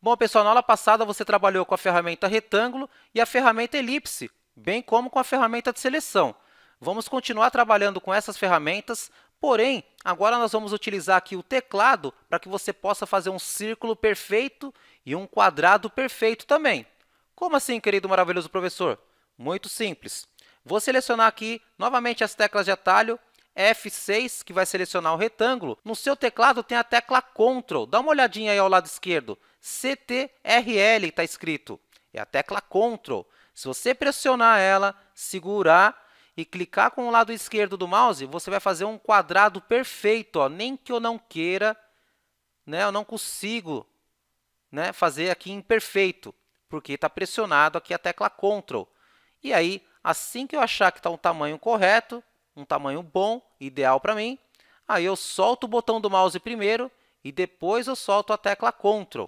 Bom, pessoal, na aula passada você trabalhou com a ferramenta retângulo e a ferramenta elipse, bem como com a ferramenta de seleção. Vamos continuar trabalhando com essas ferramentas, porém, agora nós vamos utilizar aqui o teclado para que você possa fazer um círculo perfeito e um quadrado perfeito também. Como assim, querido maravilhoso professor? Muito simples. Vou selecionar aqui novamente as teclas de atalho F6, que vai selecionar o retângulo. No seu teclado tem a tecla CTRL. Dá uma olhadinha aí ao lado esquerdo. CTRL está escrito. É a tecla Ctrl. Se você pressionar ela, segurar e clicar com o lado esquerdo do mouse, você vai fazer um quadrado perfeito. Ó. Nem que eu não queira, né, eu não consigo né, fazer aqui imperfeito, porque está pressionado aqui a tecla Ctrl. E aí, assim que eu achar que está um tamanho correto, um tamanho bom, ideal para mim, aí eu solto o botão do mouse primeiro e depois eu solto a tecla Ctrl.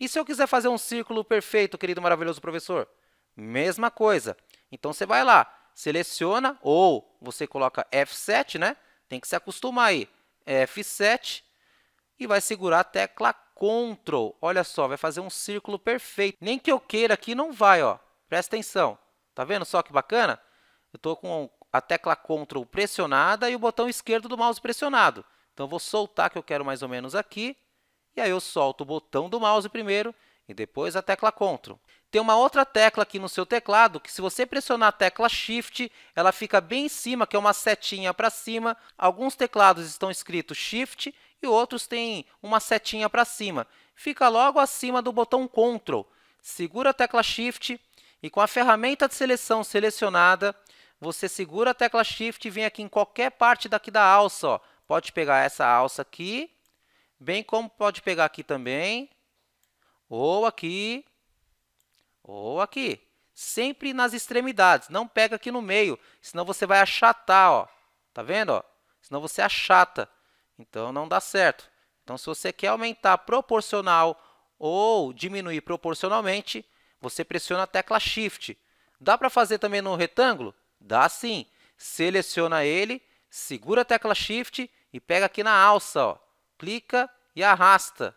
E se eu quiser fazer um círculo perfeito, querido maravilhoso professor? Mesma coisa. Então você vai lá, seleciona ou você coloca F7, né? Tem que se acostumar aí. F7 e vai segurar a tecla Ctrl. Olha só, vai fazer um círculo perfeito. Nem que eu queira aqui não vai, ó. Presta atenção. Tá vendo só que bacana? Eu estou com a tecla Ctrl pressionada e o botão esquerdo do mouse pressionado. Então, eu vou soltar que eu quero mais ou menos aqui. E aí eu solto o botão do mouse primeiro e depois a tecla CTRL. Tem uma outra tecla aqui no seu teclado que se você pressionar a tecla SHIFT, ela fica bem em cima, que é uma setinha para cima. Alguns teclados estão escritos SHIFT e outros têm uma setinha para cima. Fica logo acima do botão CTRL. Segura a tecla SHIFT e com a ferramenta de seleção selecionada, você segura a tecla SHIFT e vem aqui em qualquer parte daqui da alça. Ó. Pode pegar essa alça aqui Bem como pode pegar aqui também, ou aqui, ou aqui. Sempre nas extremidades, não pega aqui no meio, senão você vai achatar, ó. Tá vendo, ó? Senão você achata. Então não dá certo. Então se você quer aumentar proporcional ou diminuir proporcionalmente, você pressiona a tecla Shift. Dá para fazer também no retângulo? Dá sim. Seleciona ele, segura a tecla Shift e pega aqui na alça, ó clica e arrasta.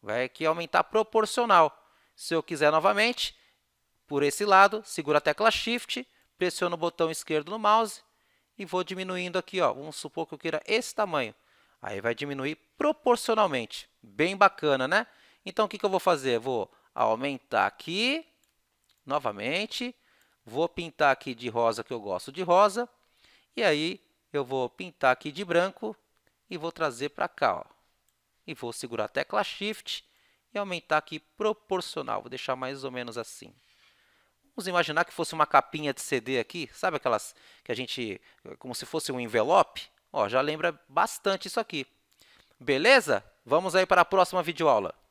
Vai aqui aumentar proporcional. Se eu quiser novamente, por esse lado, seguro a tecla Shift, pressiono o botão esquerdo no mouse e vou diminuindo aqui. Ó. Vamos supor que eu queira esse tamanho. Aí vai diminuir proporcionalmente. Bem bacana, né? Então, o que, que eu vou fazer? Vou aumentar aqui, novamente. Vou pintar aqui de rosa, que eu gosto de rosa. E aí, eu vou pintar aqui de branco e vou trazer para cá. Ó. E vou segurar a tecla Shift e aumentar aqui proporcional. Vou deixar mais ou menos assim. Vamos imaginar que fosse uma capinha de CD aqui, sabe aquelas que a gente, como se fosse um envelope? Ó, já lembra bastante isso aqui. Beleza? Vamos aí para a próxima videoaula.